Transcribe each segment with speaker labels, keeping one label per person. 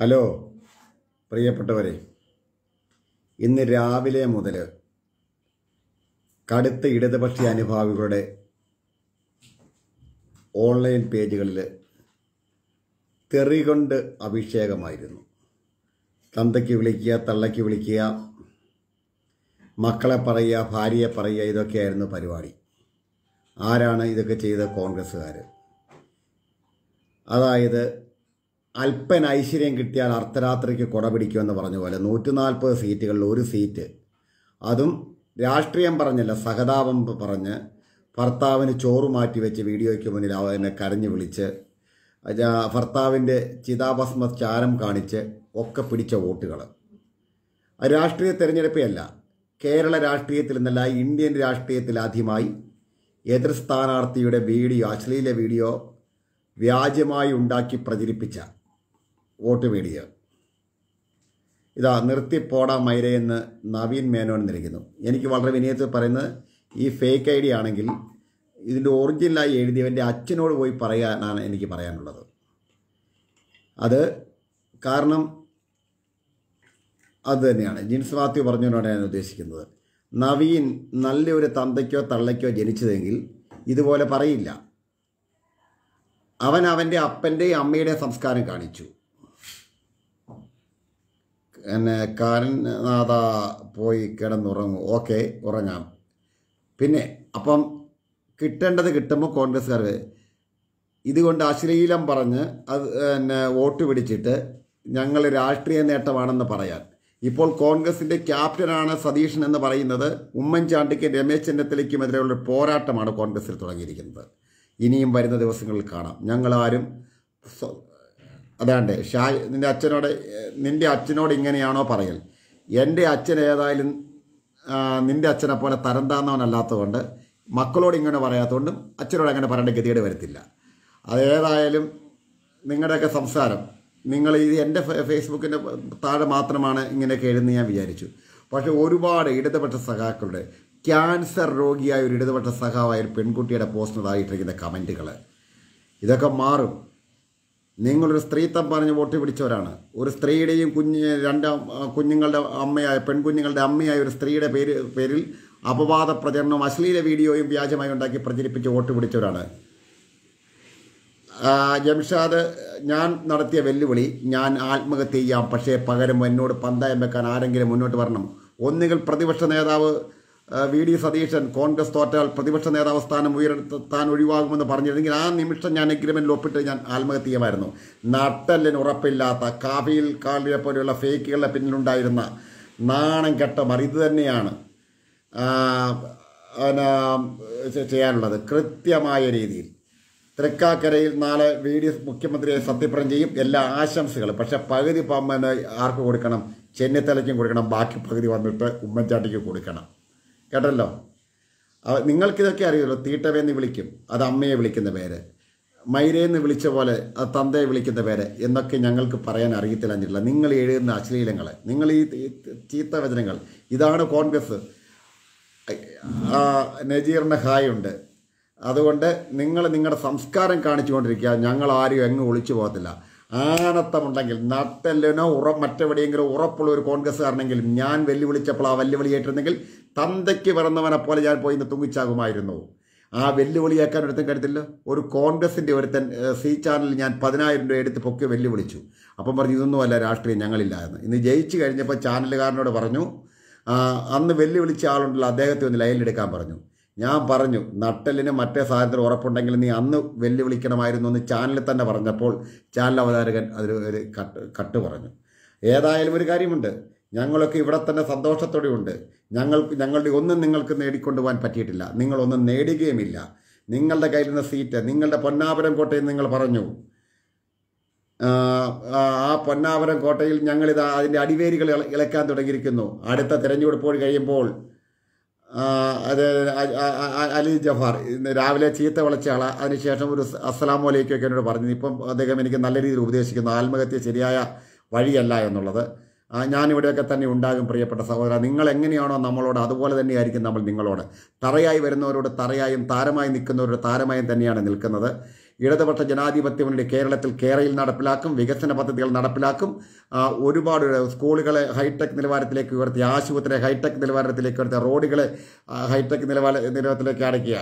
Speaker 1: hello പ്രിയപ്പെട്ടവരെ ഇന്ന് രാവിലെ മുതൽ കടുത്ത ഇടതുപക്ഷി അനുഭാവികളുടെ ഓൺലൈൻ പേജുകളിൽ തെറികൊണ്ട് അഭിഷേകമായിരുന്നു തന്തയ്ക്ക് വിളിക്കുക തള്ളയ്ക്ക് വിളിക്കുക മക്കളെ പറയുക ഭാര്യയെ പറയുക ഇതൊക്കെയായിരുന്നു പരിപാടി ആരാണ് ഇതൊക്കെ ചെയ്ത കോൺഗ്രസ്സുകാർ അതായത് അല്പന ഐശ്വര്യം കിട്ടിയാൽ അർദ്ധരാത്രിക്ക് കുട പിടിക്കുമെന്ന് പറഞ്ഞ പോലെ നൂറ്റി നാൽപ്പത് സീറ്റുകളിൽ ഒരു സീറ്റ് അതും രാഷ്ട്രീയം പറഞ്ഞല്ല സഹതാപം പറഞ്ഞ് ഭർത്താവിന് ചോറ് മാറ്റി വെച്ച് വീഡിയോയ്ക്ക് മുന്നിൽ അവനെ കരഞ്ഞു വിളിച്ച് ഭർത്താവിൻ്റെ ചിതാഭസ്മ ചാരം കാണിച്ച് ഒക്കെ പിടിച്ച വോട്ടുകൾ രാഷ്ട്രീയ തെരഞ്ഞെടുപ്പല്ല കേരള രാഷ്ട്രീയത്തിൽ നിന്നല്ല ഇന്ത്യൻ രാഷ്ട്രീയത്തിൽ ആദ്യമായി എതിർ സ്ഥാനാർത്ഥിയുടെ വീഡിയോ അശ്ലീല വീഡിയോ വ്യാജമായി ഉണ്ടാക്കി പ്രചരിപ്പിച്ച വോട്ട് മീഡിയ ഇതാ നിർത്തിപ്പോടാ മൈരയെന്ന് നവീൻ മേനോൻ നിൽക്കുന്നു എനിക്ക് വളരെ വിനയത്തിൽ പറയുന്നത് ഈ ഫേക്ക് ഐ ഡി ആണെങ്കിൽ ഇതിൻ്റെ ഒറിജിനലായി എഴുതിയവൻ്റെ അച്ഛനോട് പോയി പറയാനാണ് എനിക്ക് പറയാനുള്ളത് അത് കാരണം അത് തന്നെയാണ് ജിൻസ് മാത്യു പറഞ്ഞതിനോടെ ഞാൻ ഉദ്ദേശിക്കുന്നത് നവീൻ നല്ലൊരു തന്തയ്ക്കോ തള്ളയ്ക്കോ ജനിച്ചതെങ്കിൽ ഇതുപോലെ പറയില്ല അവൻ അവൻ്റെ അപ്പൻ്റെയും അമ്മയുടെയും സംസ്കാരം കാണിച്ചു എന്നെ കാരൻ പോയി കിടന്നുറങ്ങും ഓക്കെ ഉറങ്ങാം പിന്നെ അപ്പം കിട്ടേണ്ടത് കിട്ടുമ്പോൾ കോൺഗ്രസ്സുകാർ ഇതുകൊണ്ട് അശ്ലീലം പറഞ്ഞ് അത് എന്നെ വോട്ട് പിടിച്ചിട്ട് ഞങ്ങൾ രാഷ്ട്രീയ നേട്ടമാണെന്ന് പറയാൻ ഇപ്പോൾ കോൺഗ്രസിൻ്റെ ക്യാപ്റ്റനാണ് സതീഷൻ എന്ന് പറയുന്നത് ഉമ്മൻചാണ്ടിക്ക് രമേശ് ചെന്നിത്തലയ്ക്കുമെതിരെയുള്ള പോരാട്ടമാണ് കോൺഗ്രസ്സിൽ തുടങ്ങിയിരിക്കുന്നത് ഇനിയും വരുന്ന ദിവസങ്ങളിൽ കാണാം ഞങ്ങളാരും അതാണ്ട് ഷായ് നിൻ്റെ അച്ഛനോട് നിൻ്റെ അച്ഛനോട് ഇങ്ങനെയാണോ പറയൽ എൻ്റെ അച്ഛൻ ഏതായാലും നിൻ്റെ അച്ഛനെ പോലെ തരംതാന്നവനല്ലാത്തതുകൊണ്ട് മക്കളോട് ഇങ്ങനെ പറയാത്തതുകൊണ്ടും അച്ഛനോട് അങ്ങനെ പറയേണ്ട ഗതികേട് വരത്തില്ല അതേതായാലും നിങ്ങളുടെയൊക്കെ സംസാരം നിങ്ങൾ ഇത് എൻ്റെ ഫേസ്ബുക്കിൻ്റെ താഴെ മാത്രമാണ് ഇങ്ങനെയൊക്കെ എഴുതുന്ന ഞാൻ വിചാരിച്ചു പക്ഷേ ഒരുപാട് ഇടതുപക്ഷ സഖാക്കളുടെ ക്യാൻസർ രോഗിയായ ഒരു ഇടതുപക്ഷ സഖാവായ ഒരു പെൺകുട്ടിയുടെ പോസ്റ്റിനതായിട്ടിരിക്കുന്ന കമൻറ്റുകൾ ഇതൊക്കെ മാറും നിങ്ങളൊരു സ്ത്രീത്വം പറഞ്ഞ് വോട്ട് പിടിച്ചവരാണ് ഒരു സ്ത്രീയുടെയും കുഞ്ഞ് രണ്ട് കുഞ്ഞുങ്ങളുടെ അമ്മയായ പെൺകുഞ്ഞുങ്ങളുടെ അമ്മയായ ഒരു സ്ത്രീയുടെ പേര് പേരിൽ അപവാദ പ്രചരണം അശ്ലീല വീഡിയോയും വ്യാജമായി ഉണ്ടാക്കി പ്രചരിപ്പിച്ച് വോട്ട് പിടിച്ചവരാണ് ജംഷാദ് ഞാൻ നടത്തിയ വെല്ലുവിളി ഞാൻ ആത്മഹത്യ ചെയ്യാം പക്ഷേ പകരം എന്നോട് പന്തയം വെക്കാൻ ആരെങ്കിലും മുന്നോട്ട് വരണം ഒന്നുകിൽ പ്രതിപക്ഷ നേതാവ് വി ഡി സതീശൻ കോൺഗ്രസ് തോറ്റാൽ പ്രതിപക്ഷ നേതാവ് സ്ഥാനം ഉയർത്താൻ ഒഴിവാകുമെന്ന് പറഞ്ഞിരുന്നെങ്കിൽ ആ നിമിഷം ഞാൻ എഗ്രിമെൻറ്റിൽ ഒപ്പിട്ട് ഞാൻ ആത്മഹത്യമായിരുന്നു ചെയ്യുമായിരുന്നു ഉറപ്പില്ലാത്ത കാഫിയിൽ കാളിനെ പോലെയുള്ള ഫേക്കുകളുടെ പിന്നിലുണ്ടായിരുന്ന നാണം കെട്ട മറിത് തന്നെയാണ് ചെയ്യാനുള്ളത് കൃത്യമായ രീതിയിൽ തൃക്കാക്കരയിൽ നാളെ വി ഡി മുഖ്യമന്ത്രിയെ സത്യപ്രതിജ്ഞ ചെയ്യും എല്ലാ ആശംസകളും പക്ഷേ പകുതി പമ്മന് ആർക്ക് കൊടുക്കണം ചെന്നിത്തലയ്ക്കും കൊടുക്കണം ബാക്കി പകുതി വന്നിട്ട് ഉമ്മൻചാണ്ടിക്ക് കൊടുക്കണം കേട്ടല്ലോ നിങ്ങൾക്കിതൊക്കെ അറിയുമല്ലോ തീട്ടവേന്ന് വിളിക്കും അത് അമ്മയെ വിളിക്കുന്ന പേര് മൈരേന്ന് വിളിച്ച പോലെ അത് തന്തയെ വിളിക്കുന്ന പേര് എന്നൊക്കെ ഞങ്ങൾക്ക് പറയാൻ അറിയത്തില്ല നിങ്ങൾ എഴുതുന്ന അശ്ലീലങ്ങൾ നിങ്ങൾ ഈ ചീത്ത വചനങ്ങൾ ഇതാണ് കോൺഗ്രസ് നജീറിൻ്റെ ഹായ് ഉണ്ട് അതുകൊണ്ട് നിങ്ങൾ നിങ്ങളുടെ സംസ്കാരം കാണിച്ചുകൊണ്ടിരിക്കുക ഞങ്ങൾ ആരും എങ്ങും ഒളിച്ചു പോകത്തില്ല ആണത്തമുണ്ടെങ്കിൽ നട്ടലിനോ ഉറ മറ്റെവിടെയെങ്കിലും ഉറപ്പുള്ള ഒരു കോൺഗ്രസ്സുകാരനെങ്കിൽ ഞാൻ വെല്ലുവിളിച്ചപ്പോൾ ആ വെല്ലുവിളി ഏറ്റിരുന്നെങ്കിൽ തന്തയ്ക്ക് പിറന്നവനെ പോലെ ഞാൻ പോയി ഇന്ന് തുങ്ങിച്ചാകുമായിരുന്നു ആ വെല്ലുവിളിയാക്കാൻ ഒരുത്തൻ കരുത്തില്ല ഒരു കോൺഗ്രസിൻ്റെ ഒരുത്തൻ സി ചാനലിൽ ഞാൻ പതിനായിരം രൂപ എടുത്ത് പൊക്കി വെല്ലുവിളിച്ചു അപ്പം പറഞ്ഞു ഇതൊന്നുമല്ല രാഷ്ട്രീയം ഞങ്ങളില്ല എന്ന് ഇന്ന് ജയിച്ചു കഴിഞ്ഞപ്പോൾ ചാനലുകാരനോട് പറഞ്ഞു അന്ന് വെല്ലുവിളിച്ച ആളുണ്ടല്ലോ അദ്ദേഹത്തെ ഒന്ന് ലൈനിലെടുക്കാൻ പറഞ്ഞു ഞാൻ പറഞ്ഞു നട്ടലിന് മറ്റേ സാധനത്തിന് ഉറപ്പുണ്ടെങ്കിൽ നീ അന്ന് വെല്ലുവിളിക്കണമായിരുന്നു എന്ന് ചാനലിൽ തന്നെ പറഞ്ഞപ്പോൾ ചാനൽ അവതാരകൻ അതിൽ ഒരു കട്ട് കട്ട് പറഞ്ഞു ഏതായാലും ഒരു കാര്യമുണ്ട് ഞങ്ങളൊക്കെ ഇവിടെ തന്നെ സന്തോഷത്തോടെ ഉണ്ട് ഞങ്ങൾ ഞങ്ങളുടെ ഒന്നും നിങ്ങൾക്ക് നേടിക്കൊണ്ടുപോകാൻ പറ്റിയിട്ടില്ല നിങ്ങളൊന്നും നേടുകയുമില്ല നിങ്ങളുടെ കയ്യിൽ നിന്ന് സീറ്റ് നിങ്ങളുടെ പൊന്നാപുരം കോട്ടയിൽ നിങ്ങൾ പറഞ്ഞു ആ പൊന്നാപുരം കോട്ടയിൽ ഞങ്ങളിത് അതിൻ്റെ അടിവേരികൾ ഇളക്കാൻ തുടങ്ങിയിരിക്കുന്നു അടുത്ത തിരഞ്ഞെടുപ്പ് കഴിയുമ്പോൾ അത് അലി ജഫാർ ഇന്ന് രാവിലെ ചീത്ത വിളിച്ചയാൾ അതിനുശേഷം ഒരു അസ്സലാമു വലൈക്കൊക്കെ എന്നോട് പറഞ്ഞു ഇപ്പം അദ്ദേഹം എനിക്ക് നല്ല രീതിയിൽ ഉപദേശിക്കുന്നു ആത്മഹത്യ ശരിയായ വഴിയല്ല എന്നുള്ളത് ഞാനിവിടെയൊക്കെ തന്നെ ഉണ്ടാകും പ്രിയപ്പെട്ട സഹോദര നിങ്ങൾ എങ്ങനെയാണോ നമ്മളോട് അതുപോലെ തന്നെയായിരിക്കും നമ്മൾ നിങ്ങളോട് തറയായി വരുന്നവരോട് തറയായും താരമായി നിൽക്കുന്നവരോട് താരമായും തന്നെയാണ് നിൽക്കുന്നത് ഇടതുപക്ഷ ജനാധിപത്യ മുന്നണി കേരളത്തിൽ കേരളയിൽ നടപ്പിലാക്കും വികസന പദ്ധതികൾ നടപ്പിലാക്കും ഒരുപാട് സ്കൂളുകളെ ഹൈടെക് നിലവാരത്തിലേക്ക് ഉയർത്തി ആശുപത്രി ഹൈടെക് നിലവാരത്തിലേക്ക് ഉയർത്തി റോഡുകളെ ഹൈടെക് നിലവാര നിലവാരത്തിലേക്ക് അടയ്ക്കുക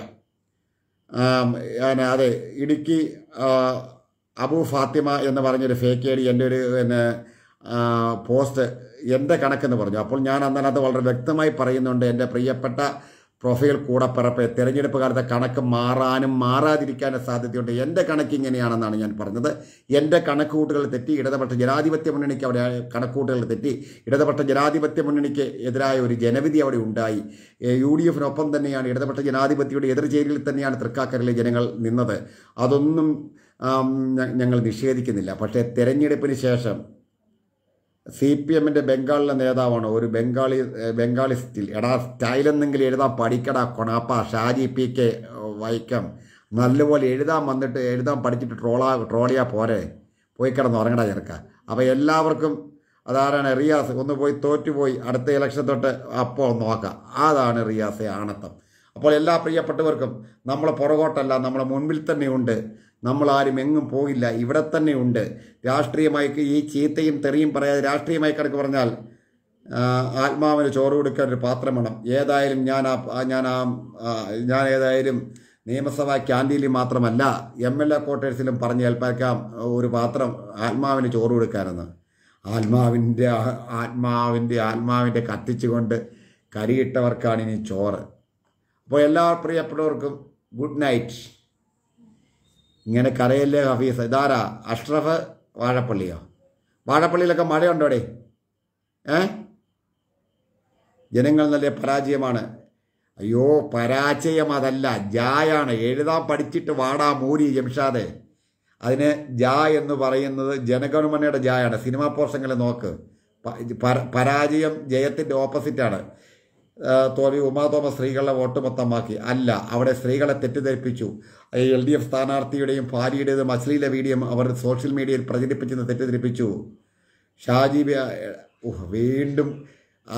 Speaker 1: അതെ ഇടുക്കി അബു ഫാത്തിമ എന്ന് പറഞ്ഞൊരു ഫേക്ക് ഐ ഡി എൻ്റെ ഒരു പിന്നെ പോസ്റ്റ് എൻ്റെ കണക്കെന്ന് പറഞ്ഞു അപ്പോൾ ഞാൻ അന്നതിനകത്ത് വളരെ വ്യക്തമായി പറയുന്നുണ്ട് എൻ്റെ പ്രിയപ്പെട്ട പ്രൊഫൈൽ കൂടപ്പിറപ്പ് തെരഞ്ഞെടുപ്പ് കാലത്തെ കണക്ക് മാറാനും മാറാതിരിക്കാനും സാധ്യതയുണ്ട് എൻ്റെ കണക്ക് ഇങ്ങനെയാണെന്നാണ് ഞാൻ പറഞ്ഞത് എൻ്റെ കണക്കുകൂട്ടുകൾ തെറ്റി ഇടതുപക്ഷ ജനാധിപത്യ മുന്നണിക്ക് അവിടെ കണക്കുകൂട്ടുകൾ തെറ്റി ഇടതുപക്ഷ ജനാധിപത്യ മുന്നണിക്ക് എതിരായ ഒരു ജനവിധി അവിടെ ഉണ്ടായി യു ഡി എഫിനൊപ്പം തന്നെയാണ് ഇടതുപക്ഷ ജനാധിപത്യയുടെ എതിർചേരിയിൽ തന്നെയാണ് തൃക്കാക്കരയിലെ ജനങ്ങൾ നിന്നത് അതൊന്നും ഞങ്ങൾ നിഷേധിക്കുന്നില്ല പക്ഷേ തെരഞ്ഞെടുപ്പിന് ശേഷം സി പി എമ്മിൻ്റെ ബംഗാളിലെ നേതാവാണ് ഒരു ബംഗാളി ബംഗാളി സ്റ്റിൽ എടാ സ്റ്റൈലെന്നെങ്കിലും എഴുതാൻ പഠിക്കടാ കൊണാപ്പ ഷാജി പി കെ വൈക്കം നല്ലപോലെ എഴുതാൻ വന്നിട്ട് എഴുതാൻ പഠിച്ചിട്ട് ട്രോളാ ട്രോളിയാ പോരെ പോയി കിടന്ന് ഉറങ്ങടാ ചെറുക്ക അപ്പോൾ എല്ലാവർക്കും അതാരാണ് റിയാസ് ഒന്ന് പോയി തോറ്റുപോയി അടുത്ത ഇലക്ഷൻ തൊട്ട് അപ്പോൾ നോക്കാം അതാണ് റിയാസെ ആണത്തം അപ്പോൾ എല്ലാ പ്രിയപ്പെട്ടവർക്കും നമ്മളെ പുറകോട്ടല്ല നമ്മളെ മുൻപിൽ തന്നെയുണ്ട് നമ്മളാരും എങ്ങും പോയില്ല ഇവിടെ തന്നെ ഉണ്ട് രാഷ്ട്രീയമായി ഈ ചീത്തയും തെറിയും പറയാതെ രാഷ്ട്രീയമായി കിടക്ക് പറഞ്ഞാൽ ആത്മാവിന് ചോറ് കൊടുക്കാൻ ഒരു പാത്രം വേണം ഏതായാലും ഞാൻ ആ ഞാൻ ആ ഞാൻ ഏതായാലും നിയമസഭാ ക്യാൻറ്റീനിൽ മാത്രമല്ല എം എൽ എ ക്വാർട്ടേഴ്സിലും പറഞ്ഞ് ഏൽപ്പാക്കാം ഒരു പാത്രം ആത്മാവിന് ചോറ് കൊടുക്കാനെന്ന് ആത്മാവിൻ്റെ ആത്മാവിൻ്റെ ആത്മാവിൻ്റെ കത്തിച്ചുകൊണ്ട് കരിയിട്ടവർക്കാണ് ഇനി ചോറ് അപ്പോൾ എല്ലാ പ്രിയപ്പെട്ടവർക്കും ഗുഡ് നൈറ്റ് ഇങ്ങനെ കരയല്ലേ ഹഫീസ് ഇതാരാ അഷ്റഫ് വാഴപ്പള്ളിയോ വാഴപ്പള്ളിയിലൊക്കെ അടേ ഏ ജനങ്ങൾ നല്ല പരാജയമാണ് അയ്യോ പരാജയം അതല്ല ജായാണ് എഴുതാൻ പഠിച്ചിട്ട് വാടാ മൂരി ജംഷാദെ അതിന് ജാ എന്ന് പറയുന്നത് ജനഗണമനയുടെ ജായാണ് സിനിമാ പോർഷങ്ങളെ നോക്ക് പരാജയം ജയത്തിൻ്റെ ഓപ്പോസിറ്റാണ് തോൽവി ഉമാ തോമസ് സ്ത്രീകളുടെ വോട്ട് മൊത്തമാക്കി അല്ല അവിടെ സ്ത്രീകളെ തെറ്റിദ്ധരിപ്പിച്ചു എൽ ഡി എഫ് സ്ഥാനാർത്ഥിയുടെയും ഭാര്യയുടേതും അശ്ലീല വീഡിയോ അവർ സോഷ്യൽ മീഡിയയിൽ പ്രചരിപ്പിച്ചെന്ന് തെറ്റിദ്ധരിപ്പിച്ചു ഷാജി വീണ്ടും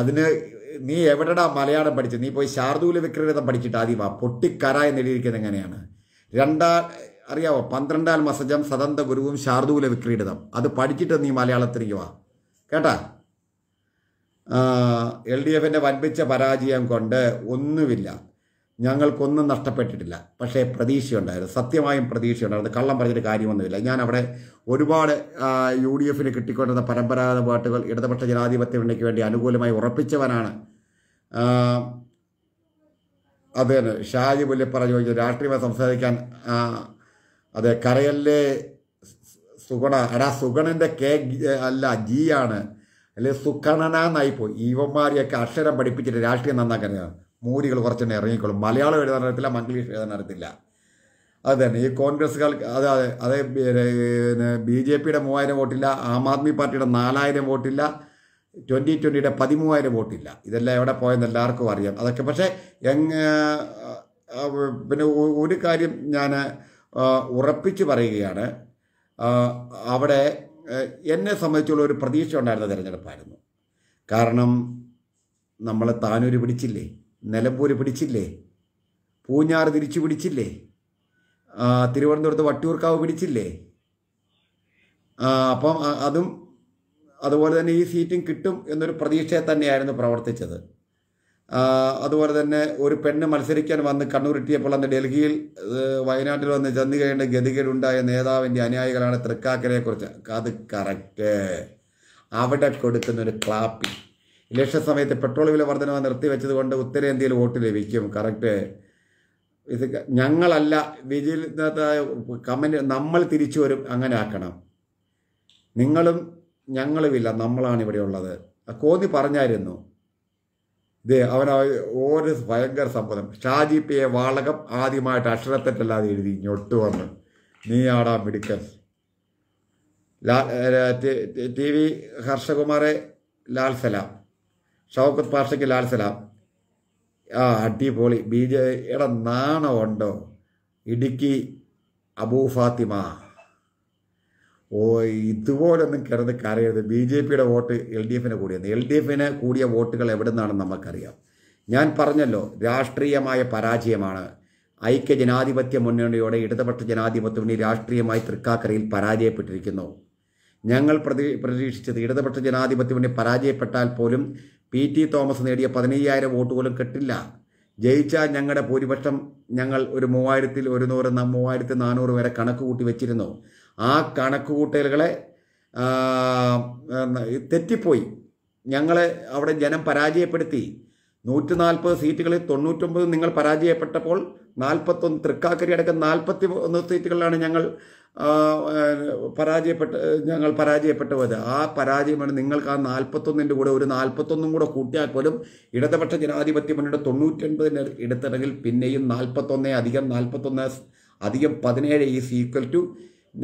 Speaker 1: അതിന് നീ എവിടെടാ മലയാളം പഠിച്ചത് നീ പോയി ശാർദൂല വിക്രേതം പഠിച്ചിട്ട് ആദ്യം വാ പൊട്ടിക്കര എന്ന് എഴുതിയിരിക്കുന്നത് എങ്ങനെയാണ് രണ്ടാ അറിയാവോ പന്ത്രണ്ടാൽ മസജം സദന്ത ഗുരുവും ശാർദൂല വിക്രീടിതം അത് പഠിച്ചിട്ട് നീ മലയാളത്തിലേക്ക് വാ കേട്ടാ എൽ ഡി എഫിൻ്റെ വൻപിച്ച പരാജയം കൊണ്ട് ഒന്നുമില്ല ഞങ്ങൾക്കൊന്നും നഷ്ടപ്പെട്ടിട്ടില്ല പക്ഷേ പ്രതീക്ഷയുണ്ടായിരുന്നു സത്യമായും പ്രതീക്ഷയുണ്ടായിരുന്നു കള്ളം പറഞ്ഞൊരു കാര്യമൊന്നുമില്ല ഞാൻ അവിടെ ഒരുപാട് യു ഡി എഫിന് കിട്ടിക്കൊണ്ടിരുന്ന പരമ്പരാഗത വോട്ടുകൾ ഇടതുപക്ഷ ജനാധിപത്യ മുന്നണിക്ക് വേണ്ടി അനുകൂലമായി ഉറപ്പിച്ചവനാണ് അത് തന്നെ ഷാജി പുല്ലിപ്പറഞ്ഞു ചോദിച്ചു രാഷ്ട്രീയമായി സംസാരിക്കാൻ അതെ കരയല്ലേ സുഗണ എടാ സുഗണൻ്റെ കെ അല്ല ജി ആണ് അല്ലെ സുഖണനാന്നായി പോയി ഇവന്മാരെയൊക്കെ അക്ഷരം പഠിപ്പിച്ചിട്ട് രാഷ്ട്രീയം നന്നാക്കാനാണ് മൂരികൾ തന്നെ ഇറങ്ങിക്കോളും മലയാളം എഴുതാൻ അറിയത്തില്ല മംഗ്ലീഷ് എഴുതാൻ അറിയത്തില്ല അത് തന്നെ ഈ അതെ അതെ പിന്നെ ബി ജെ പിയുടെ മൂവായിരം വോട്ടില്ല ആം ആദ്മി പാർട്ടിയുടെ നാലായിരം വോട്ടില്ല ട്വൻറ്റി ട്വൻറ്റിയുടെ പതിമൂവായിരം വോട്ടില്ല ഇതെല്ലാം എവിടെ പോയെന്ന് എല്ലാവർക്കും അറിയാം അതൊക്കെ പക്ഷേ എങ് പിന്നെ ഒരു കാര്യം ഞാൻ ഉറപ്പിച്ച് പറയുകയാണ് അവിടെ എന്നെ സംബന്ധിച്ചുള്ള ഒരു പ്രതീക്ഷ ഉണ്ടായിരുന്ന തിരഞ്ഞെടുപ്പായിരുന്നു കാരണം നമ്മളെ താനൂര് പിടിച്ചില്ലേ നിലമ്പൂര് പിടിച്ചില്ലേ പൂഞ്ഞാർ തിരിച്ചു പിടിച്ചില്ലേ തിരുവനന്തപുരത്ത് വട്ടിയൂർക്കാവ് പിടിച്ചില്ലേ അപ്പം അതും അതുപോലെ തന്നെ ഈ സീറ്റും കിട്ടും എന്നൊരു പ്രതീക്ഷയെ തന്നെയായിരുന്നു പ്രവർത്തിച്ചത് അതുപോലെ തന്നെ ഒരു പെണ്ണ് മത്സരിക്കാൻ വന്ന് കണ്ണൂർ കണ്ണൂരിട്ടിയപ്പോൾ അന്ന് ഡൽഹിയിൽ വയനാട്ടിൽ വന്ന് ചന്ദ്രികയുടെ ഗതികേടുണ്ടായ നേതാവിൻ്റെ അനുയായികളാണ് തൃക്കാക്കരയെക്കുറിച്ച് അത് കറക്റ്റ് അവിടെ കൊടുക്കുന്നൊരു ക്ലാപ്പി ഇലക്ഷൻ സമയത്ത് പെട്രോൾ വില വർധനവ് നിർത്തിവെച്ചത് കൊണ്ട് ഉത്തരേന്ത്യയിൽ വോട്ട് ലഭിക്കും കറക്റ്റ് ഇത് ഞങ്ങളല്ല വിജിൽ കമൻറ്റ് നമ്മൾ തിരിച്ചു വരും അങ്ങനെ ആക്കണം നിങ്ങളും ഞങ്ങളുമില്ല നമ്മളാണ് ഇവിടെ ഉള്ളത് കോതി പറഞ്ഞായിരുന്നു ദേ അവൻ ഓരോ ഭയങ്കര സമ്മതം ഷാജി പി എ വാളകം ആദ്യമായിട്ട് അക്ഷരത്തെറ്റല്ലാതെ എഴുതി ഇങ്ങോട്ട് വന്ന് നീ ആടാ മിടുക്കൻ ടി വി ഹർഷകുമാറെ ലാൽ സലാം ഷൗക്കത്ത് പാഷയ്ക്ക് ലാൽ സലാം ആ അടിപൊളി ബി ജെ ഇട നാണമുണ്ടോ ഇടുക്കി അബൂ ഫാത്തിമ ഓ ഒന്നും കിടന്ന് കരയരുത് ബി ജെ പിയുടെ വോട്ട് എൽ ഡി എഫിന് കൂടിയെന്ന് എൽ ഡി എഫിന് കൂടിയ വോട്ടുകൾ എവിടെ നിന്നാണെന്ന് നമുക്കറിയാം ഞാൻ പറഞ്ഞല്ലോ രാഷ്ട്രീയമായ പരാജയമാണ് ഐക്യ ജനാധിപത്യ മുന്നണിയോടെ ഇടതുപക്ഷ ജനാധിപത്യ മുന്നണി രാഷ്ട്രീയമായി തൃക്കാക്കരയിൽ പരാജയപ്പെട്ടിരിക്കുന്നു ഞങ്ങൾ പ്രതി പ്രതീക്ഷിച്ചത് ഇടതുപക്ഷ ജനാധിപത്യ മുന്നണി പരാജയപ്പെട്ടാൽ പോലും പി ടി തോമസ് നേടിയ പതിനയ്യായിരം വോട്ട് പോലും കിട്ടില്ല ജയിച്ചാൽ ഞങ്ങളുടെ ഭൂരിപക്ഷം ഞങ്ങൾ ഒരു മൂവായിരത്തിൽ ഒരു മൂവായിരത്തി നാനൂറ് വരെ കണക്ക് കൂട്ടി വെച്ചിരുന്നു ആ കണക്കുകൂട്ടലുകളെ തെറ്റിപ്പോയി ഞങ്ങളെ അവിടെ ജനം പരാജയപ്പെടുത്തി നൂറ്റി നാൽപ്പത് സീറ്റുകളിൽ തൊണ്ണൂറ്റൊമ്പത് നിങ്ങൾ പരാജയപ്പെട്ടപ്പോൾ നാൽപ്പത്തൊന്ന് തൃക്കാക്കരി അടക്കം നാൽപ്പത്തി ഒന്ന് സീറ്റുകളിലാണ് ഞങ്ങൾ പരാജയപ്പെട്ട് ഞങ്ങൾ പരാജയപ്പെട്ടത് ആ പരാജയമാണ് നിങ്ങൾക്ക് ആ നാൽപ്പത്തൊന്നിൻ്റെ കൂടെ ഒരു നാൽപ്പത്തൊന്നും കൂടെ കൂട്ടിയാൽ പോലും ഇടതുപക്ഷ ജനാധിപത്യ മുന്നണിയുടെ തൊണ്ണൂറ്റൊൻപതിൻ്റെ എടുത്തിറങ്ങിൽ പിന്നെയും നാൽപ്പത്തൊന്നേ അധികം നാൽപ്പത്തൊന്ന് അധികം പതിനേഴ് is equal to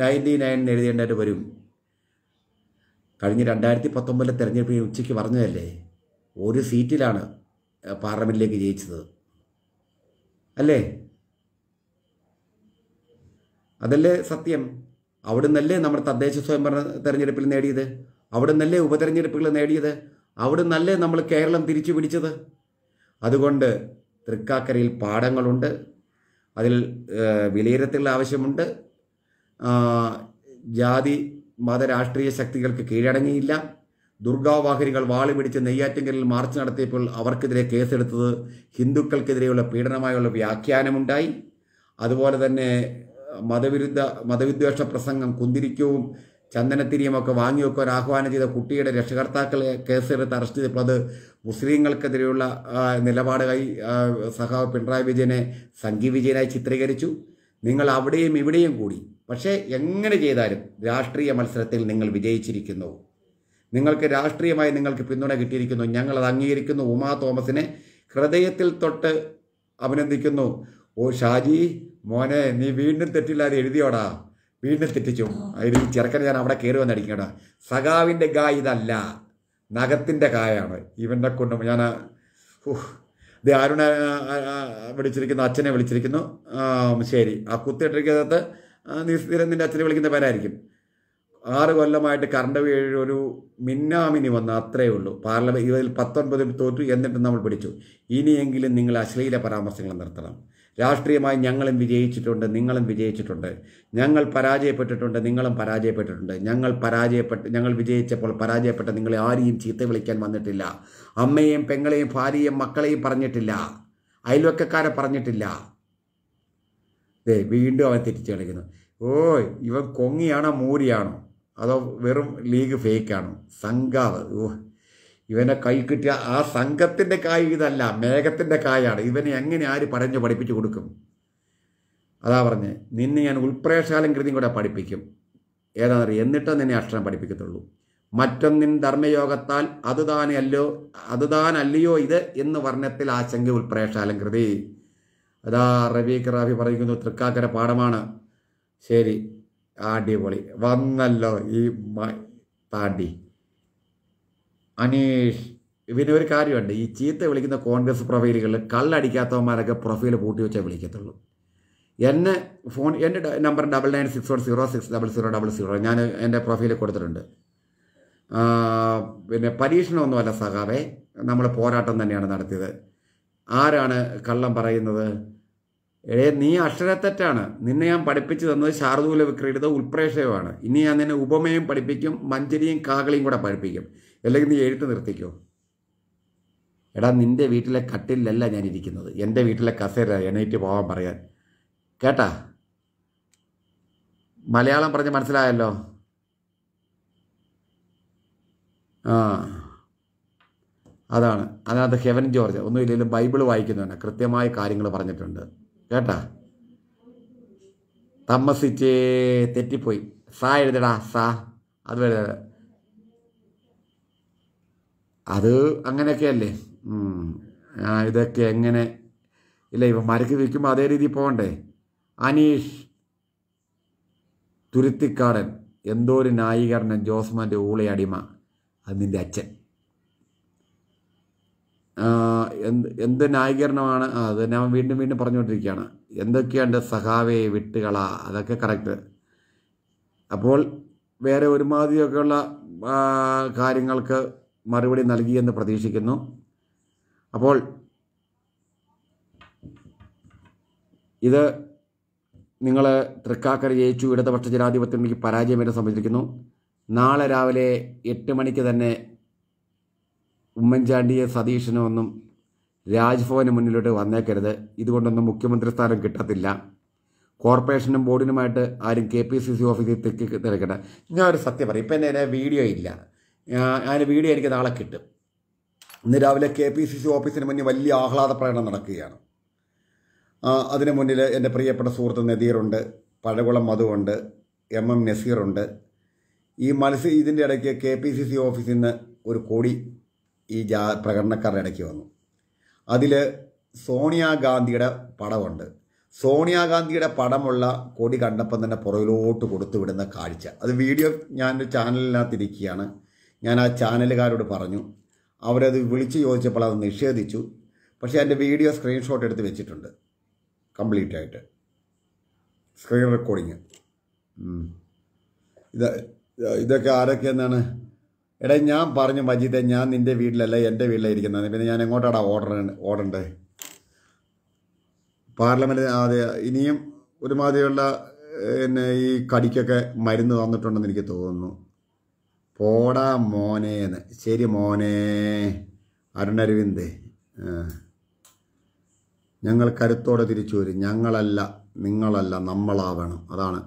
Speaker 1: ninety nine എഴുതേണ്ടതായിട്ട് വരും കഴിഞ്ഞ രണ്ടായിരത്തി പത്തൊമ്പതിലെ തെരഞ്ഞെടുപ്പിൽ ഉച്ചയ്ക്ക് പറഞ്ഞതല്ലേ ഒരു സീറ്റിലാണ് പാർലമെൻറ്റിലേക്ക് ജയിച്ചത് അല്ലേ അതല്ലേ സത്യം അവിടെ നിന്നല്ലേ നമ്മൾ തദ്ദേശ സ്വയംഭരണ തെരഞ്ഞെടുപ്പിൽ നേടിയത് അവിടെ നിന്നല്ലേ ഉപതെരഞ്ഞെടുപ്പുകൾ നേടിയത് അവിടെ നിന്നല്ലേ നമ്മൾ കേരളം തിരിച്ചു പിടിച്ചത് അതുകൊണ്ട് തൃക്കാക്കരയിൽ പാടങ്ങളുണ്ട് അതിൽ വിലയിരുത്തൽ ആവശ്യമുണ്ട് ജാതി മത രാഷ്ട്രീയ ശക്തികൾക്ക് കീഴടങ്ങിയില്ല ദുർഗാവാഹിനികൾ വാളിപിടിച്ച് നെയ്യാറ്റിങ്കലിൽ മാർച്ച് നടത്തിയപ്പോൾ അവർക്കെതിരെ കേസെടുത്തത് ഹിന്ദുക്കൾക്കെതിരെയുള്ള പീഡനമായുള്ള വ്യാഖ്യാനമുണ്ടായി അതുപോലെ തന്നെ മതവിരുദ്ധ മതവിദ്വേഷ പ്രസംഗം കുന്തിരിക്കവും ചന്ദനത്തിരിയുമൊക്കെ വാങ്ങി ആഹ്വാനം ചെയ്ത കുട്ടിയുടെ രക്ഷകർത്താക്കളെ കേസെടുത്ത് അറസ്റ്റ് ചെയ്തപ്പോൾ അത് മുസ്ലിങ്ങൾക്കെതിരെയുള്ള നിലപാടുമായി സഹാവ് പിണറായി വിജയനെ സംഘി വിജയനായി ചിത്രീകരിച്ചു നിങ്ങൾ അവിടെയും ഇവിടെയും കൂടി പക്ഷേ എങ്ങനെ ചെയ്താലും രാഷ്ട്രീയ മത്സരത്തിൽ നിങ്ങൾ വിജയിച്ചിരിക്കുന്നു നിങ്ങൾക്ക് രാഷ്ട്രീയമായി നിങ്ങൾക്ക് പിന്തുണ കിട്ടിയിരിക്കുന്നു ഞങ്ങളത് അംഗീകരിക്കുന്നു ഉമാ തോമസിനെ ഹൃദയത്തിൽ തൊട്ട് അഭിനന്ദിക്കുന്നു ഓ ഷാജി മോനെ നീ വീണ്ടും തെറ്റില്ലാതെ എഴുതിയോടാ വീണ്ടും തെറ്റിച്ചു അതിൽ ചെറുക്കനെ ഞാൻ അവിടെ കയറി വന്നടിക്കണം സഖാവിൻ്റെ ഗാ ഇതല്ല നഖത്തിൻ്റെ കായാണ് ഇവൻ്റെ കൊണ്ട് ഞാൻ ഇത് അരുണ വിളിച്ചിരിക്കുന്നു അച്ഛനെ വിളിച്ചിരിക്കുന്നു ശരി ആ കുത്തിയിട്ടിരിക്കുന്നത് നിസ്ഥിരം നിൻ്റെ അച്ഛനെ വിളിക്കുന്ന പേരായിരിക്കും ആറ് കൊല്ലമായിട്ട് കറണ്ട് വീഴ് ഒരു മിന്നാമിനി വന്ന അത്രയേ ഉള്ളൂ പാർലമെൻറ്റ് ഇരുപതിൽ പത്തൊൻപത് തോറ്റു എന്നിട്ട് നമ്മൾ പിടിച്ചു ഇനിയെങ്കിലും നിങ്ങൾ അശ്ലീല പരാമർശങ്ങൾ നിർത്തണം രാഷ്ട്രീയമായി ഞങ്ങളും വിജയിച്ചിട്ടുണ്ട് നിങ്ങളും വിജയിച്ചിട്ടുണ്ട് ഞങ്ങൾ പരാജയപ്പെട്ടിട്ടുണ്ട് നിങ്ങളും പരാജയപ്പെട്ടിട്ടുണ്ട് ഞങ്ങൾ പരാജയപ്പെട്ട് ഞങ്ങൾ വിജയിച്ചപ്പോൾ പരാജയപ്പെട്ട നിങ്ങളെ ആരെയും ചീത്ത വിളിക്കാൻ വന്നിട്ടില്ല അമ്മയെയും പെങ്ങളെയും ഭാര്യയെയും മക്കളെയും പറഞ്ഞിട്ടില്ല അയൽവക്കക്കാരെ പറഞ്ഞിട്ടില്ല ദേ വീണ്ടും അവൻ തിരിച്ചു കളിക്കുന്നു ഓ ഇവൻ കൊങ്ങിയാണോ മൂരിയാണോ അതോ വെറും ലീഗ് ഫേക്കാണോ സംഘാവ് ഓ ഇവനെ കൈ കിട്ടിയ ആ സംഘത്തിൻ്റെ കായ് ഇതല്ല മേഘത്തിൻ്റെ കായാണ് ഇവനെ എങ്ങനെ ആര് പറഞ്ഞു പഠിപ്പിച്ചു കൊടുക്കും അതാ പറഞ്ഞ് നിന്നെ ഞാൻ ഉൾപ്രേക്ഷാലം കൃതി കൂടെ പഠിപ്പിക്കും ഏതാണെന്നറിയ എന്നിട്ടും നിന്നെ അക്ഷരം പഠിപ്പിക്കത്തുള്ളൂ മറ്റൊന്നിൻ ധർമ്മയോഗത്താൽ അത് താനല്ലോ അത് താനല്ലയോ ഇത് എന്ന് വർണ്ണത്തിൽ ആശങ്ക ഉൾപ്രേക്ഷാലം കൃതി അതാ റബീഖ് റാഫി പറയുന്നു തൃക്കാക്കര പാടമാണ് ശരി അടിപൊളി വന്നല്ലോ ഈ പാണ്ടി അനീഷ് ഇവന് ഒരു കാര്യമുണ്ട് ഈ ചീത്ത വിളിക്കുന്ന കോൺഗ്രസ് പ്രൊഫൈലുകളിൽ കള്ളടിക്കാത്തവന്മാരൊക്കെ പ്രൊഫൈൽ പൂട്ടി വെച്ചേ വിളിക്കത്തുള്ളൂ എന്നെ ഫോൺ എൻ്റെ number double nine six one zero six double zero double zero ഞാൻ എൻ്റെ പ്രൊഫൈൽ കൊടുത്തിട്ടുണ്ട് പിന്നെ പരീക്ഷണമൊന്നുമല്ല സഖാവേ നമ്മൾ പോരാട്ടം തന്നെയാണ് നടത്തിയത് ആരാണ് കള്ളം പറയുന്നത് എടേ നീ അക്ഷരത്തെറ്റാണ് നിന്നെ ഞാൻ പഠിപ്പിച്ചു തന്നത് ശാർദൂല വിക്രയുടെ ഉൽപ്രേഷയമാണ് ഇനി ഞാൻ നിന്നെ ഉപമയും പഠിപ്പിക്കും മഞ്ചരിയും കാകളിയും കൂടെ പഠിപ്പിക്കും അല്ലെങ്കിൽ നീ എഴുത്ത് നിർത്തിക്കോ എടാ നിൻ്റെ വീട്ടിലെ കട്ടിലല്ല ഞാൻ ഇരിക്കുന്നത് എൻ്റെ വീട്ടിലെ കസേര എണീറ്റ് പോകാൻ പറയാൻ കേട്ടാ മലയാളം പറഞ്ഞ് മനസ്സിലായല്ലോ ആ അതാണ് അതിനകത്ത് ഹെവൻ ജോർജ് ഒന്നുമില്ലെങ്കിലും ബൈബിൾ വായിക്കുന്നവനെ കൃത്യമായ കാര്യങ്ങൾ പറഞ്ഞിട്ടുണ്ട് കേട്ടാ തമ്മസിച്ചേ തെറ്റിപ്പോയി സാ എഴുതടാ സാ അതുപോലെ അത് അങ്ങനെയൊക്കെയല്ലേ ഇതൊക്കെ എങ്ങനെ ഇല്ല ഇപ്പം മരക്ക് വിൽക്കുമ്പോൾ അതേ രീതിയിൽ പോകണ്ടേ അനീഷ് തുരുത്തിക്കാടൻ എന്തോ ഒരു നായീകരണം ജോസ്മാൻ്റെ ഊളയടിമ അത് നിൻ്റെ അച്ഛൻ എന്ത് എന്ത് ന്യായീകരണമാണ് അത് ഞാൻ വീണ്ടും വീണ്ടും പറഞ്ഞുകൊണ്ടിരിക്കുകയാണ് എന്തൊക്കെയുണ്ട് സഹാവയെ വിട്ടുകള അതൊക്കെ കറക്റ്റ് അപ്പോൾ വേറെ ഒരുമാതിരിയൊക്കെയുള്ള കാര്യങ്ങൾക്ക് മറുപടി നൽകിയെന്ന് പ്രതീക്ഷിക്കുന്നു അപ്പോൾ ഇത് നിങ്ങൾ തൃക്കാക്കര ജയിച്ചു ഇടതുപക്ഷ ജനാധിപത്യം എനിക്ക് പരാജയം വരെ സംബന്ധിച്ചിരിക്കുന്നു നാളെ രാവിലെ എട്ട് മണിക്ക് തന്നെ ഉമ്മൻചാണ്ടിയെ സതീശനോ ഒന്നും രാജ്ഭവന് മുന്നിലോട്ട് വന്നേക്കരുത് ഇതുകൊണ്ടൊന്നും മുഖ്യമന്ത്രി സ്ഥാനം കിട്ടത്തില്ല കോർപ്പറേഷനും ബോർഡിനുമായിട്ട് ആരും കെ പി സി സി ഓഫീസിൽ തിക്കി തിരക്കട്ടെ ഞാൻ ഒരു സത്യം പറയും ഇപ്പം എൻ്റെ വീഡിയോ ഇല്ല ഞാൻ വീഡിയോ എനിക്ക് നാളെ കിട്ടും ഇന്ന് രാവിലെ കെ പി സി സി ഓഫീസിന് മുന്നിൽ വലിയ ആഹ്ലാദ പ്രകടനം നടക്കുകയാണ് അതിന് മുന്നിൽ എൻ്റെ പ്രിയപ്പെട്ട സുഹൃത്ത് നദീറുണ്ട് പഴകുളം മധുവുണ്ട് എം എം നസീറുണ്ട് ഈ മത്സ്യ ഇതിൻ്റെ ഇടയ്ക്ക് കെ പി സി സി ഓഫീസിൽ നിന്ന് ഒരു കോടി ഈ ജാ പ്രകടനക്കാരുടെ ഇടയ്ക്ക് വന്നു അതിൽ സോണിയാഗാന്ധിയുടെ പടമുണ്ട് സോണിയാഗാന്ധിയുടെ പടമുള്ള കൊടി കണ്ടപ്പം തന്നെ പുറകിലോട്ട് കൊടുത്തു വിടുന്ന കാഴ്ച അത് വീഡിയോ ഞാനൊരു ചാനലിനകത്തിരിക്കുകയാണ് ഞാൻ ആ ചാനലുകാരോട് പറഞ്ഞു അവരത് വിളിച്ച് ചോദിച്ചപ്പോൾ അത് നിഷേധിച്ചു പക്ഷേ എൻ്റെ വീഡിയോ സ്ക്രീൻഷോട്ട് എടുത്ത് വെച്ചിട്ടുണ്ട് കംപ്ലീറ്റ് ആയിട്ട് സ്ക്രീൻ റെക്കോർഡിങ് ഇത് ഇതൊക്കെ ആരൊക്കെ എന്നാണ് എടേ ഞാൻ പറഞ്ഞു മജീദെ ഞാൻ നിൻ്റെ വീട്ടിലല്ല എൻ്റെ വീട്ടിലായിരിക്കുന്നത് പിന്നെ ഞാൻ എങ്ങോട്ടാടാ ഓർഡർ ഓടണ്ടേ പാർലമെൻറ്റ് അതെ ഇനിയും ഒരുമാതിരിയുള്ള പിന്നെ ഈ കടിക്കൊക്കെ മരുന്ന് തന്നിട്ടുണ്ടെന്ന് എനിക്ക് തോന്നുന്നു പോടാ മോനേന്ന് ശരി മോനെ അരുണരവിന്ദ് ഞങ്ങൾ കരുത്തോടെ തിരിച്ചു വരും ഞങ്ങളല്ല നിങ്ങളല്ല നമ്മളാവണം അതാണ്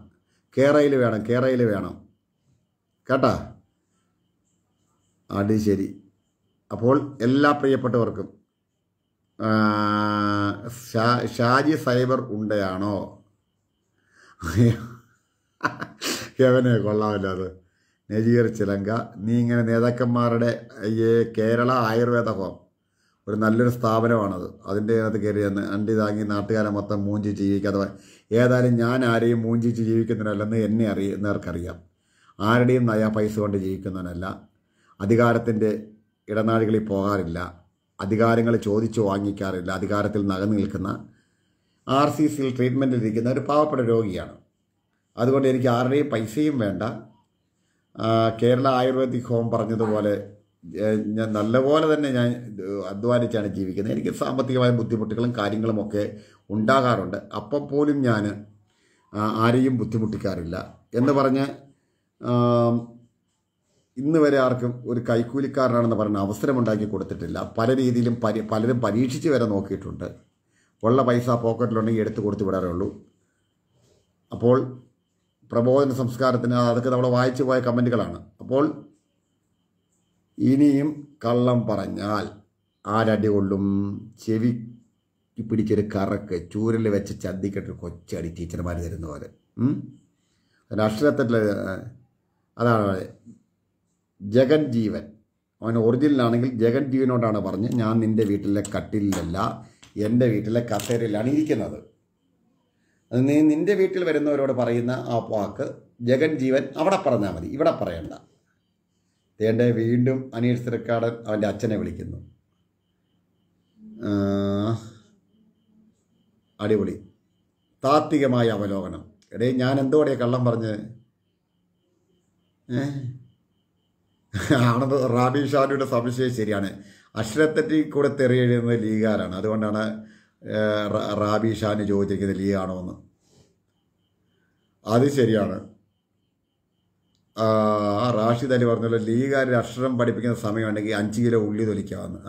Speaker 1: കേറയിൽ വേണം കേറയിൽ വേണം കേട്ടാ അത് അപ്പോൾ എല്ലാ പ്രിയപ്പെട്ടവർക്കും ഷാജി സൈബർ ഉണ്ടയാണോ എവനെ കൊള്ളാമല്ലോ അത് നജീർ ചിലങ്ക നീ ഇങ്ങനെ നേതാക്കന്മാരുടെ ഈ കേരള ആയുർവേദ ഹോം ഒരു നല്ലൊരു സ്ഥാപനമാണത് അതിൻ്റെ അകത്ത് കയറി തന്നെ അണ്ടി താങ്ങി നാട്ടുകാരെ മൊത്തം മൂഞ്ചി ജീവിക്കാതെ ഏതായാലും ഞാൻ ആരെയും മൂഞ്ചിച്ച് ജീവിക്കുന്നവരല്ലെന്ന് എന്നെ അറിയുന്നവർക്കറിയാം ആരുടെയും നയ പൈസ കൊണ്ട് ജീവിക്കുന്നവനല്ല അധികാരത്തിൻ്റെ ഇടനാഴികളിൽ പോകാറില്ല അധികാരങ്ങൾ ചോദിച്ചു വാങ്ങിക്കാറില്ല അധികാരത്തിൽ നകന്നു നിൽക്കുന്ന ആർ സി സിയിൽ ട്രീറ്റ്മെൻറ്റിലിരിക്കുന്ന ഒരു പാവപ്പെട്ട രോഗിയാണ് അതുകൊണ്ട് എനിക്ക് ആരുടെയും പൈസയും വേണ്ട കേരള ആയുർവേദിക് ഹോം പറഞ്ഞതുപോലെ ഞാൻ നല്ലപോലെ തന്നെ ഞാൻ അധ്വാനിച്ചാണ് ജീവിക്കുന്നത് എനിക്ക് സാമ്പത്തികമായ ബുദ്ധിമുട്ടുകളും കാര്യങ്ങളുമൊക്കെ ഉണ്ടാകാറുണ്ട് അപ്പം പോലും ഞാൻ ആരെയും ബുദ്ധിമുട്ടിക്കാറില്ല എന്ന് പറഞ്ഞ് ഇന്ന് വരെ ആർക്കും ഒരു കൈക്കൂലിക്കാരനാണെന്ന് പറയുന്ന അവസരമുണ്ടാക്കി കൊടുത്തിട്ടില്ല പല രീതിയിലും പരി പലരും പരീക്ഷിച്ച് വരെ നോക്കിയിട്ടുണ്ട് ഉള്ള പൈസ പോക്കറ്റിലുണ്ടെങ്കിൽ എടുത്തു കൊടുത്തു വിടാറേ ഉള്ളൂ അപ്പോൾ പ്രബോധന സംസ്കാരത്തിന് അതൊക്കെ നമ്മൾ വായിച്ചു പോയ കമൻറ്റുകളാണ് അപ്പോൾ ഇനിയും കള്ളം പറഞ്ഞാൽ ആരടി കൊള്ളും ചെവി പിടിച്ചൊരു കറക്ക് ചൂരിൽ വെച്ച് ചന്തിക്കട്ടൊരു കൊച്ചടി ടീച്ചർമാർ തരുന്ന പോലെ അക്ഷരത്തിൽ അതാണ് ജഗൻ ജീവൻ അവൻ ഒറിജിനലാണെങ്കിൽ ജഗൻ ജീവനോടാണ് പറഞ്ഞത് ഞാൻ നിൻ്റെ വീട്ടിലെ കട്ടിലല്ല എൻ്റെ വീട്ടിലെ കസേരയിലാണ് ഇരിക്കുന്നത് അത് നീ നിൻ്റെ വീട്ടിൽ വരുന്നവരോട് പറയുന്ന ആ വാക്ക് ജഗൻ ജീവൻ അവിടെ പറഞ്ഞാൽ മതി ഇവിടെ പറയണ്ട തേണ്ട വീണ്ടും അനിയൽ തിരക്കാടൻ അവൻ്റെ അച്ഛനെ വിളിക്കുന്നു അടിപൊളി താത്വികമായ അവലോകനം എടേ ഞാൻ എന്തോടെ കള്ളം പറഞ്ഞ് ഏഹ് ആണെന്ന് റാബി ഷാനുവിൻ്റെ സംശയം ശരിയാണ് അക്ഷരത്തെറ്റി കൂടെ തെറിയെഴുതുന്നത് ലീഗാലാണ് അതുകൊണ്ടാണ് റാബി ഷാന് ചോദിച്ചിരിക്കുന്നത് ലീഗാണോ എന്ന് അത് ശരിയാണ് റാഷിദ് അലി പറഞ്ഞല്ലോ ലീഗാരിൽ അക്ഷരം പഠിപ്പിക്കുന്ന സമയമുണ്ടെങ്കിൽ അഞ്ച് കിലോ ഉള്ളി തൊലിക്കാവുന്ന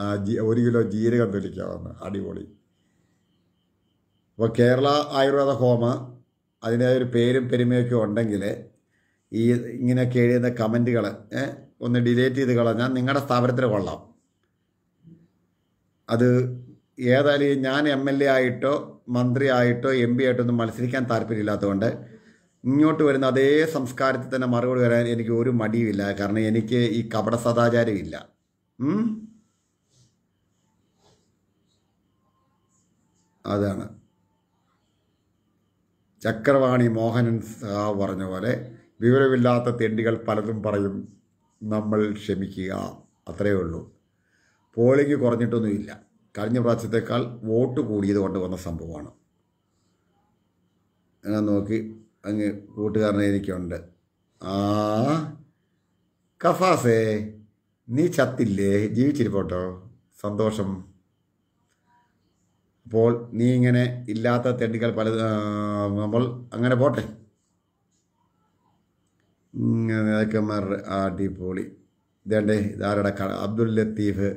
Speaker 1: ഒരു കിലോ ജീരകം തൊലിക്കാവുന്ന അടിപൊളി അപ്പോൾ കേരള ആയുർവേദ ഹോമ അതിൻ്റെ ഒരു പേരും പെരുമയൊക്കെ ഉണ്ടെങ്കിൽ ഈ ഇങ്ങനെയൊക്കെ എഴുതുന്ന കമൻറ്റുകൾ ഒന്ന് ഡിലീറ്റ് ചെയ്ത് കളഞ്ഞാൽ നിങ്ങളുടെ സ്ഥാപനത്തിന് കൊള്ളാം അത് ഏതായാലും ഞാൻ എം എൽ എ ആയിട്ടോ മന്ത്രി ആയിട്ടോ എം പി ആയിട്ടോ ഒന്നും മത്സരിക്കാൻ താല്പര്യമില്ലാത്തതുകൊണ്ട് ഇങ്ങോട്ട് വരുന്ന അതേ സംസ്കാരത്തിൽ തന്നെ മറുപടി വരാൻ എനിക്ക് ഒരു മടിയുമില്ല കാരണം എനിക്ക് ഈ കപട സദാചാരമില്ല അതാണ് ചക്രവാണി മോഹനൻ സാവ് പറഞ്ഞ പോലെ വിവരമില്ലാത്ത തെണ്ടികൾ പലതും പറയും നമ്മൾ ക്ഷമിക്കുക അത്രയേ ഉള്ളൂ പോളിംഗ് കുറഞ്ഞിട്ടൊന്നുമില്ല കഴിഞ്ഞ പ്രാവശ്യത്തേക്കാൾ വോട്ട് കൂടിയത് കൊണ്ട് വന്ന സംഭവമാണ് ഞാൻ നോക്കി അങ്ങ് കൂട്ടുകാരനെ എനിക്കുണ്ട് ആ കഫാസേ നീ ചത്തില്ലേ ജീവിച്ചിരിപ്പോട്ടോ സന്തോഷം അപ്പോൾ നീ ഇങ്ങനെ ഇല്ലാത്ത തെണ്ടികൾ പല നമ്മൾ അങ്ങനെ പോട്ടെ നേതാക്കന്മാർ അടിപൊളി ഇതേണ്ട ഇതാരുടെ ക അബ്ദുൽ ലത്തീഫ്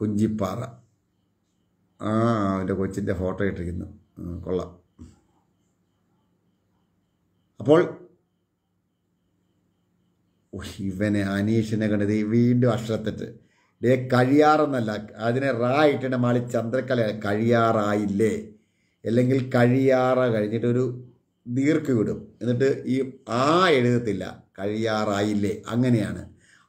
Speaker 1: കുഞ്ചിപ്പാറ ആ അവൻ്റെ കൊച്ചിൻ്റെ ഫോട്ടോ ഇട്ടിരിക്കുന്നു കൊള്ളാം അപ്പോൾ ഇവനെ അനീഷിനെ കണ്ടത് വീണ്ടും അക്ഷരത്തിട്ട് ഡേ കഴിയാറെന്നല്ല അതിനെ റാ ഇട്ടിട്ട് മാളി ചന്ദ്രക്കല കഴിയാറായില്ലേ അല്ലെങ്കിൽ കഴിയാറ കഴിഞ്ഞിട്ടൊരു ദീർഘവിടും എന്നിട്ട് ഈ ആ എഴുതത്തില്ല കഴിയാറായില്ലേ അങ്ങനെയാണ്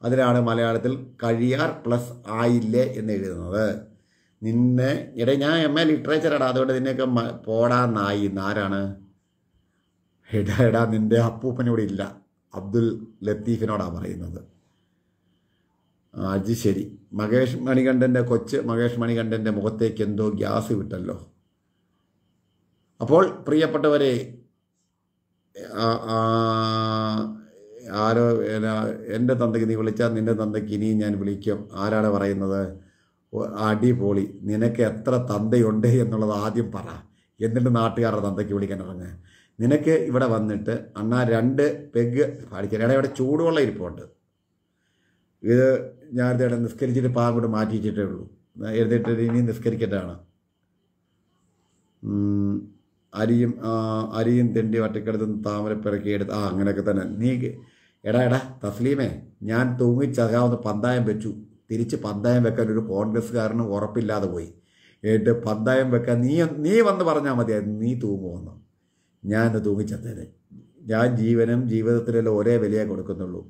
Speaker 1: അതിലാണ് മലയാളത്തിൽ കഴിയാർ പ്ലസ് ആയില്ലേ എന്ന് എഴുതുന്നത് നിന്നെ എടേ ഞാൻ എം എ ലിറ്ററേച്ചറാണ് അതുകൊണ്ട് നിന്നെയൊക്കെ പോടാന്നായി ആരാണ് എടാ എടാ നിൻ്റെ അപ്പൂപ്പനിവിടെ ഇല്ല അബ്ദുൽ ലത്തീഫിനോടാ പറയുന്നത് അത് ശരി മകേഷ് മണികണ്ഠൻ്റെ കൊച്ച് മകേഷ് മണികണ്ഠൻ്റെ മുഖത്തേക്ക് എന്തോ ഗ്യാസ് വിട്ടല്ലോ അപ്പോൾ പ്രിയപ്പെട്ടവരെ ആരോ എൻ്റെ തന്തയ്ക്ക് നീ വിളിച്ചാൽ നിൻ്റെ തന്തയ്ക്ക് ഇനിയും ഞാൻ വിളിക്കും ആരാണ് പറയുന്നത് അടിപൊളി നിനക്ക് എത്ര തന്തയുണ്ട് എന്നുള്ളത് ആദ്യം പറ എന്നിട്ട് നാട്ടുകാരുടെ തന്തയ്ക്ക് വിളിക്കാൻ ഇറങ്ങുക നിനക്ക് ഇവിടെ വന്നിട്ട് അണ്ണാ രണ്ട് പെഗ് പാടിക്കാൻ ഇവിടെ ചൂടുവെള്ളം ഇരിപ്പുണ്ട് ഇത് ഞാൻ ഇവിടെ നിസ്കരിച്ചിട്ട് പാകം മാറ്റിയിട്ടേ ഉള്ളൂ എഴുതിയിട്ട് ഇനി നിസ്കരിക്കട്ടാണ് അരിയും അരിയും തെണ്ടി ഒറ്റക്കെടുത്തും താമരപ്പിറക്കി എടുത്ത് ആ അങ്ങനെയൊക്കെ തന്നെ നീ എടാ എടാ തസ്ലീമേ ഞാൻ തൂങ്ങി ചകാവുന്ന പന്തായം വെച്ചു തിരിച്ച് പന്തായം വെക്കാൻ ഒരു കോൺഗ്രസ്സുകാരന് ഉറപ്പില്ലാതെ പോയി എന്നിട്ട് പന്തായം വെക്കാൻ നീ നീ വന്ന് പറഞ്ഞാൽ മതിയായിരുന്നു നീ തൂങ്ങുമെന്ന് ഞാൻ ഇന്ന് തൂങ്ങിച്ചത്തേനെ ഞാൻ ജീവനും ജീവിതത്തിലെല്ലാം ഒരേ വിലയെ കൊടുക്കുന്നുള്ളൂ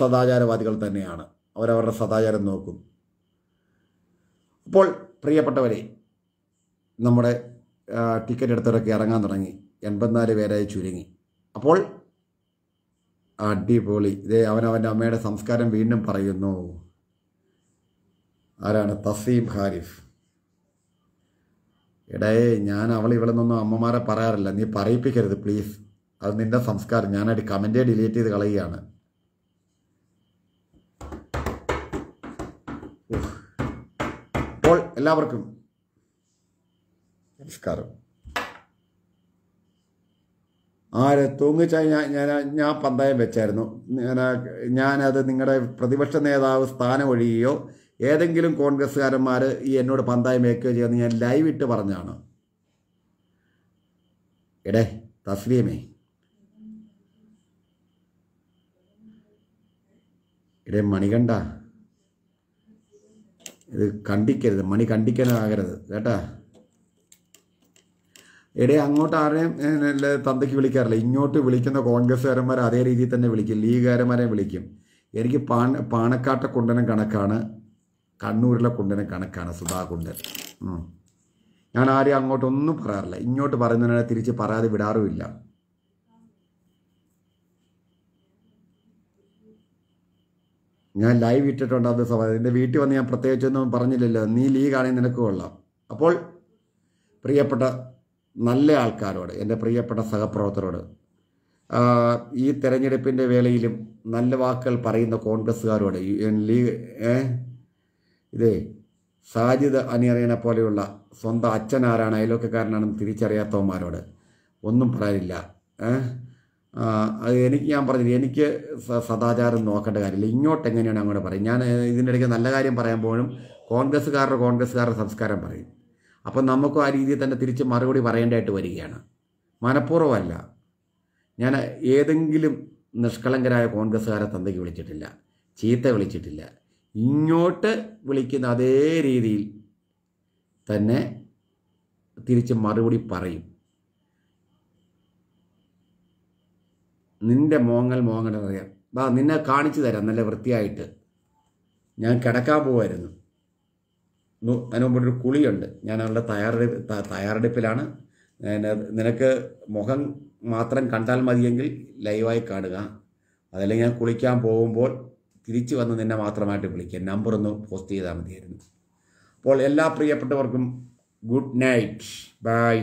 Speaker 1: സദാചാരവാദികൾ തന്നെയാണ് അവരവരുടെ സദാചാരം നോക്കും അപ്പോൾ പ്രിയപ്പെട്ടവരെ നമ്മുടെ ടിക്കറ്റ് എടുത്തവരൊക്കെ ഇറങ്ങാൻ തുടങ്ങി എൺപത്തിനാല് പേരായി ചുരുങ്ങി അപ്പോൾ അടിപൊളി ഇതേ അവനവൻ്റെ അമ്മയുടെ സംസ്കാരം വീണ്ടും പറയുന്നു ആരാണ് തസീം ഹാരിഫ് എടേ ഞാൻ അവൾ ഇവിടെ നിന്നൊന്നും അമ്മമാരെ പറയാറില്ല നീ പറയിപ്പിക്കരുത് പ്ലീസ് അത് നിൻ്റെ സംസ്കാരം ഞാനായിട്ട് കമൻറ്റേ ഡിലീറ്റ് ചെയ്ത് കളയുകയാണ് അപ്പോൾ എല്ലാവർക്കും നമസ്കാരം ആര് തൂങ്ങിച്ച ഞാൻ ഞാൻ പന്തയം വെച്ചായിരുന്നു ഞാൻ ഞാനത് നിങ്ങളുടെ പ്രതിപക്ഷ നേതാവ് സ്ഥാനം ഒഴിയുകയോ ഏതെങ്കിലും കോൺഗ്രസ്സുകാരന്മാർ ഈ എന്നോട് പന്തായം വയ്ക്കുകയോ ചെയ്യുമെന്ന് ഞാൻ ലൈവ് ഇട്ട് പറഞ്ഞാണ് എടേ തസ്ലീമേ ഇടേ മണികണ്ട ഇത് കണ്ടിക്കരുത് മണി കണ്ടിക്കാനാകരുത് കേട്ടാ എടേ അങ്ങോട്ട് ആരെയും തന്തയ്ക്ക് വിളിക്കാറില്ല ഇങ്ങോട്ട് വിളിക്കുന്ന കോൺഗ്രസ്സുകാരന്മാരെ അതേ രീതിയിൽ തന്നെ വിളിക്കും ലീഗുകാരന്മാരെ വിളിക്കും എനിക്ക് പാണ പാണക്കാട്ടെ കുണ്ടനം കണക്കാണ് കണ്ണൂരിലെ കുണ്ടനം കണക്കാണ് സുധാ കുണ്ടൻ ഞാൻ ആരെയും അങ്ങോട്ടൊന്നും പറയാറില്ല ഇങ്ങോട്ട് പറയുന്നതിനെ തിരിച്ച് പറയാതെ വിടാറുമില്ല ഞാൻ ലൈവ് ഇട്ടിട്ടുണ്ട് അത് സമയം എൻ്റെ വീട്ടിൽ വന്ന് ഞാൻ പ്രത്യേകിച്ചൊന്നും പറഞ്ഞില്ലല്ലോ നീ ലീഗാണെങ്കിൽ നിനക്ക് കൊള്ളാം അപ്പോൾ പ്രിയപ്പെട്ട നല്ല ആൾക്കാരോട് എൻ്റെ പ്രിയപ്പെട്ട സഹപ്രവർത്തകരോട് ഈ തെരഞ്ഞെടുപ്പിൻ്റെ വേളയിലും നല്ല വാക്കുകൾ പറയുന്ന കോൺഗ്രസ്സുകാരോട് ലീഗ് ഇതേ സാജിദ് അനിയറിയനെ പോലെയുള്ള സ്വന്തം അച്ഛനാരാണ് അയലൊക്കെക്കാരനാണെന്ന് തിരിച്ചറിയാത്തവന്മാരോട് ഒന്നും പറയാനില്ല ഏഹ് എനിക്ക് ഞാൻ പറഞ്ഞത് എനിക്ക് സദാചാരം നോക്കേണ്ട കാര്യമില്ല ഇങ്ങോട്ട് എങ്ങനെയാണ് അങ്ങോട്ട് പറയും ഞാൻ ഇതിൻ്റെ ഇടയ്ക്ക് നല്ല കാര്യം പറയുമ്പോഴും കോൺഗ്രസ്സുകാരുടെ കോൺഗ്രസ്സുകാരുടെ സംസ്കാരം പറയും അപ്പം നമുക്കും ആ രീതിയിൽ തന്നെ തിരിച്ച് മറുപടി പറയേണ്ടതായിട്ട് വരികയാണ് മനഃപൂർവ്വമല്ല ഞാൻ ഏതെങ്കിലും നിഷ്കളങ്കരായ കോൺഗ്രസ്സുകാരെ തന്തയ്ക്ക് വിളിച്ചിട്ടില്ല ചീത്ത വിളിച്ചിട്ടില്ല ഇങ്ങോട്ട് വിളിക്കുന്ന അതേ രീതിയിൽ തന്നെ തിരിച്ച് മറുപടി പറയും നിന്റെ മോങ്ങൽ മോങ്ങണമെന്നറിയാം വാ നിന്നെ കാണിച്ചു തരാം നല്ല വൃത്തിയായിട്ട് ഞാൻ കിടക്കാൻ പോവായിരുന്നു അതിന് മുമ്പ് ഒരു കുളിയുണ്ട് ഞാൻ അവളുടെ തയ്യാറെടുപ്പ് തയ്യാറെടുപ്പിലാണ് നിനക്ക് മുഖം മാത്രം കണ്ടാൽ മതിയെങ്കിൽ ലൈവായി കാണുക അതല്ലെങ്കിൽ ഞാൻ കുളിക്കാൻ പോകുമ്പോൾ തിരിച്ചു വന്ന് നിന്നെ മാത്രമായിട്ട് വിളിക്കാം നമ്പർ ഒന്ന് പോസ്റ്റ് ചെയ്താൽ മതിയായിരുന്നു അപ്പോൾ എല്ലാ പ്രിയപ്പെട്ടവർക്കും ഗുഡ് നൈറ്റ് ബൈ